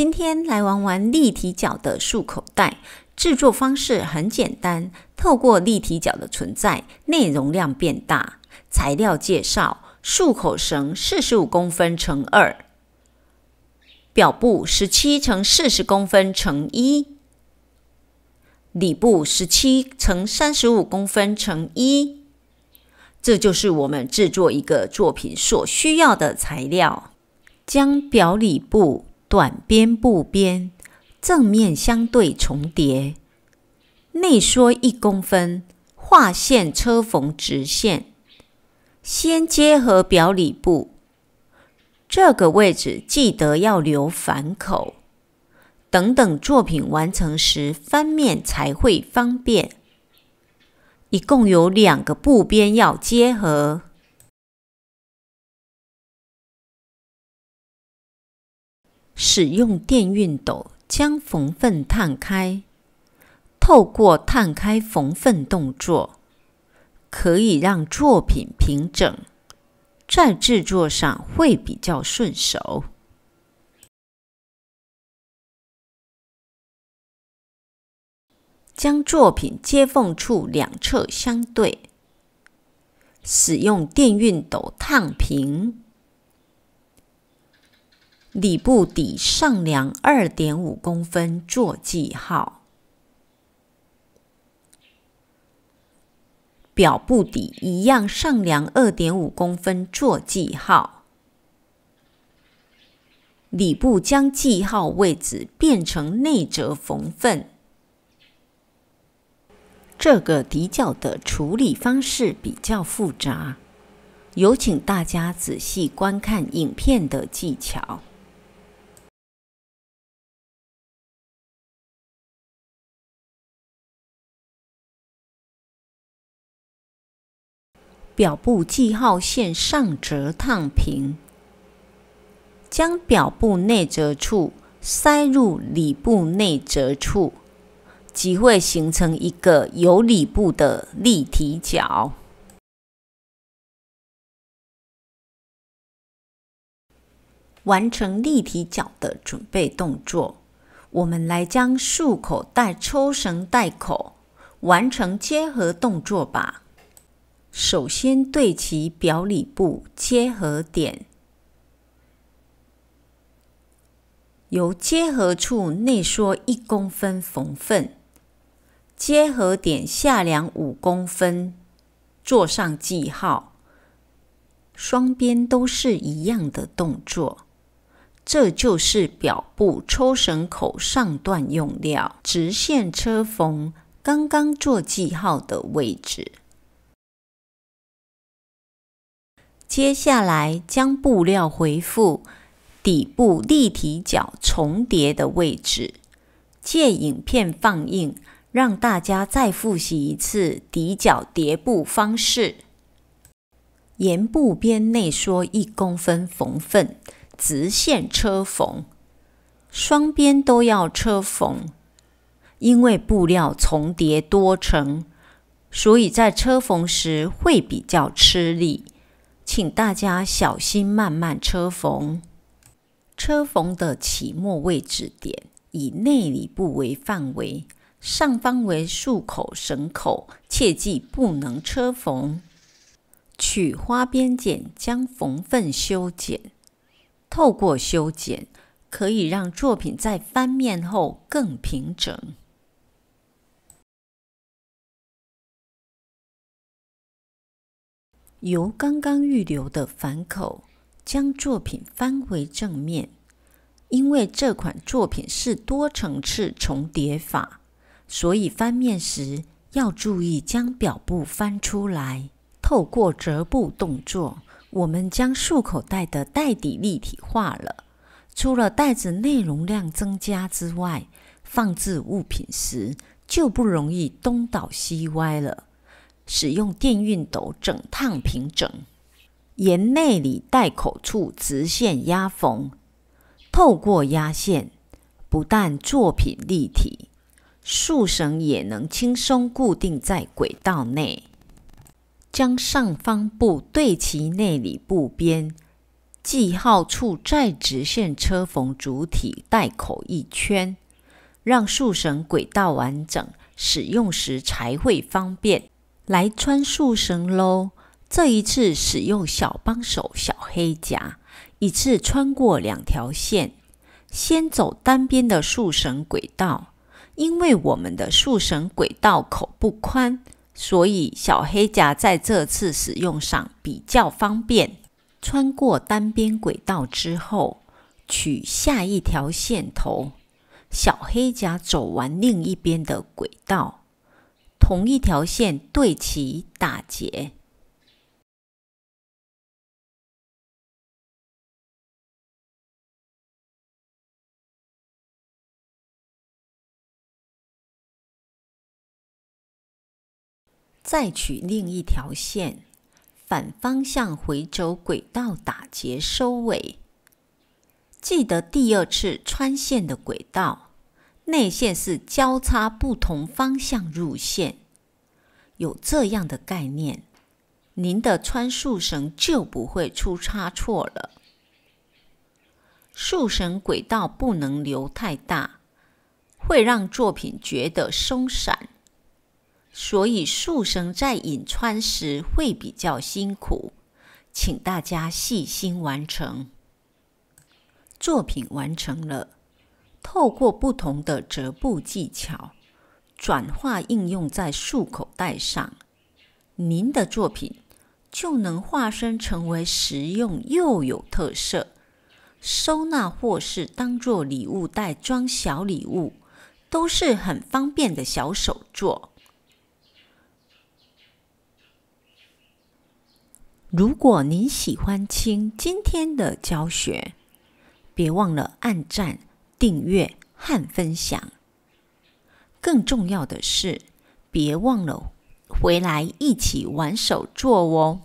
今天来玩玩立体角的束口袋，制作方式很简单。透过立体角的存在，内容量变大。材料介绍：束口绳四十五公分乘二，表布十七乘四十公分乘一，里布十七乘三十五公分乘一。这就是我们制作一个作品所需要的材料。将表里布。短边布边，正面相对重叠，内缩一公分，画线车缝直线。先接合表里布，这个位置记得要留反口，等等作品完成时翻面才会方便。一共有两个布边要结合。使用电熨斗将缝缝烫开，透过烫开缝份动作，可以让作品平整，在制作上会比较顺手。将作品接缝处两侧相对，使用电熨斗烫平。里布底上梁二点五公分做记号，表布底一样上梁二点五公分做记号。里布将记号位置变成内折缝份。这个底角的处理方式比较复杂，有请大家仔细观看影片的技巧。表布记号线上折烫平，将表布内折处塞入里布内折处，即会形成一个有里布的立体角。完成立体角的准备动作，我们来将束口袋抽绳袋口，完成结合动作吧。首先，对其表里部结合点，由结合处内缩一公分缝份，结合点下量五公分做上记号。双边都是一样的动作，这就是表布抽绳口上段用料，直线车缝，刚刚做记号的位置。接下来将布料回复底部立体角重叠的位置。借影片放映，让大家再复习一次底角叠布方式。沿布边内缩一公分缝份，直线车缝，双边都要车缝。因为布料重叠多层，所以在车缝时会比较吃力。请大家小心，慢慢车缝。车缝的起末位置点以内里部为范围，上方为束口绳口，切记不能车缝。取花边剪将缝份修剪，透过修剪可以让作品在翻面后更平整。由刚刚预留的反口将作品翻回正面，因为这款作品是多层次重叠法，所以翻面时要注意将表布翻出来。透过折布动作，我们将束口袋的袋底立体化了。除了袋子内容量增加之外，放置物品时就不容易东倒西歪了。使用电熨斗整烫平整，沿内里带口处直线压缝。透过压线，不但作品立体，束绳也能轻松固定在轨道内。将上方布对齐内里布边，记号处再直线车缝主体袋口一圈，让束绳轨道完整，使用时才会方便。来穿束绳喽！这一次使用小帮手小黑夹，一次穿过两条线。先走单边的束绳轨道，因为我们的束绳轨道口不宽，所以小黑夹在这次使用上比较方便。穿过单边轨道之后，取下一条线头，小黑夹走完另一边的轨道。同一条线对齐打结，再取另一条线，反方向回走轨道打结收尾。记得第二次穿线的轨道内线是交叉不同方向入线。有这样的概念，您的穿束绳就不会出差错了。束绳轨道不能留太大，会让作品觉得松散，所以束绳在引穿时会比较辛苦，请大家细心完成。作品完成了，透过不同的折布技巧。转化应用在束口袋上，您的作品就能化身成为实用又有特色，收纳或是当做礼物袋装小礼物，都是很方便的小手作。如果您喜欢听今天的教学，别忘了按赞、订阅和分享。更重要的是，别忘了回来一起玩手作哦。